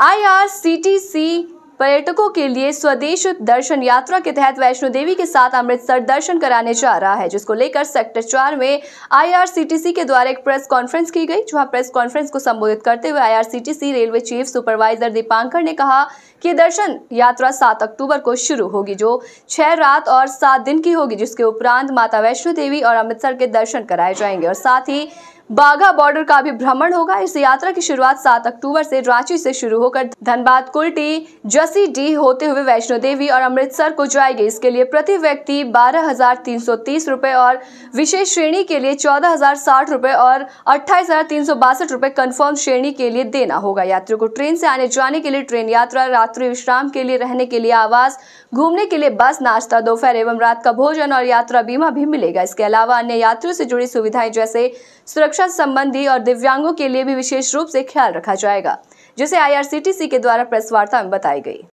IRCTC पर्यटकों के लिए स्वदेश दर्शन यात्रा के तहत वैष्णो देवी के साथ अमृतसर दर्शन कराने जा रहा है जिसको लेकर सेक्टर चार में आईआरसीटीसी के द्वारा एक प्रेस कॉन्फ्रेंस की गई जहां प्रेस कॉन्फ्रेंस को संबोधित करते हुए IRCTC railway chief supervisor Dipankar ने कहा कि दर्शन यात्रा सात अक्टूबर को शुरू होगी जो छह रात और सात दिन की होगी जिसके उपरांत माता वैष्णो देवी और अमृतसर के दर्शन कराए जाएंगे और साथ ही बाघा बॉर्डर का भी भ्रमण होगा इस यात्रा की शुरुआत 7 अक्टूबर से रांची से शुरू होकर धनबाद कुल्टी जसी डी होते हुए वैष्णो देवी और अमृतसर को जाएगी इसके लिए प्रति व्यक्ति बारह रूपए और विशेष श्रेणी के लिए चौदह रूपए और अट्ठाईस रूपए कन्फर्म श्रेणी के लिए देना होगा यात्रियों को ट्रेन से आने जाने के लिए ट्रेन यात्रा रात्रि विश्राम के लिए रहने के लिए आवास घूमने के लिए बस नाश्ता दोपहर एवं रात का भोजन और यात्रा बीमा भी मिलेगा इसके अलावा अन्य यात्रियों से जुड़ी सुविधाएं जैसे सुरक्षा सुरक्षा संबंधी और दिव्यांगों के लिए भी विशेष रूप से ख्याल रखा जाएगा जिसे आईआरसीटीसी के द्वारा प्रेस वार्ता में बताई गई